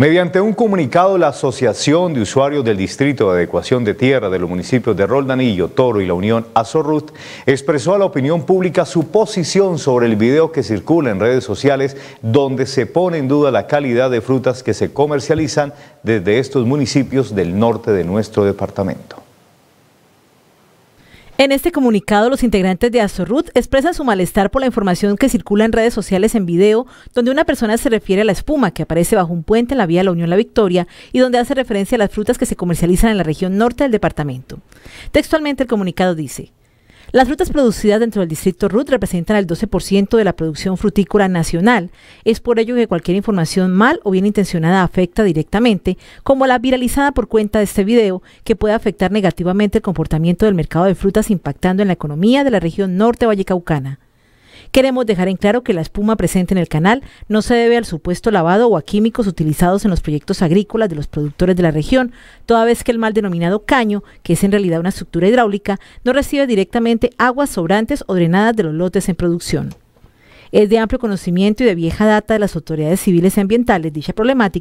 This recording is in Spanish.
Mediante un comunicado, la Asociación de Usuarios del Distrito de Adecuación de Tierra de los municipios de Roldanillo, Toro y la Unión Azorrut expresó a la opinión pública su posición sobre el video que circula en redes sociales donde se pone en duda la calidad de frutas que se comercializan desde estos municipios del norte de nuestro departamento. En este comunicado, los integrantes de Azorrut expresan su malestar por la información que circula en redes sociales en video, donde una persona se refiere a la espuma que aparece bajo un puente en la vía la Unión La Victoria y donde hace referencia a las frutas que se comercializan en la región norte del departamento. Textualmente el comunicado dice, las frutas producidas dentro del distrito RUT representan el 12% de la producción frutícola nacional. Es por ello que cualquier información mal o bien intencionada afecta directamente, como la viralizada por cuenta de este video, que puede afectar negativamente el comportamiento del mercado de frutas impactando en la economía de la región norte vallecaucana. Queremos dejar en claro que la espuma presente en el canal no se debe al supuesto lavado o a químicos utilizados en los proyectos agrícolas de los productores de la región, toda vez que el mal denominado caño, que es en realidad una estructura hidráulica, no recibe directamente aguas sobrantes o drenadas de los lotes en producción. Es de amplio conocimiento y de vieja data de las autoridades civiles y ambientales dicha problemática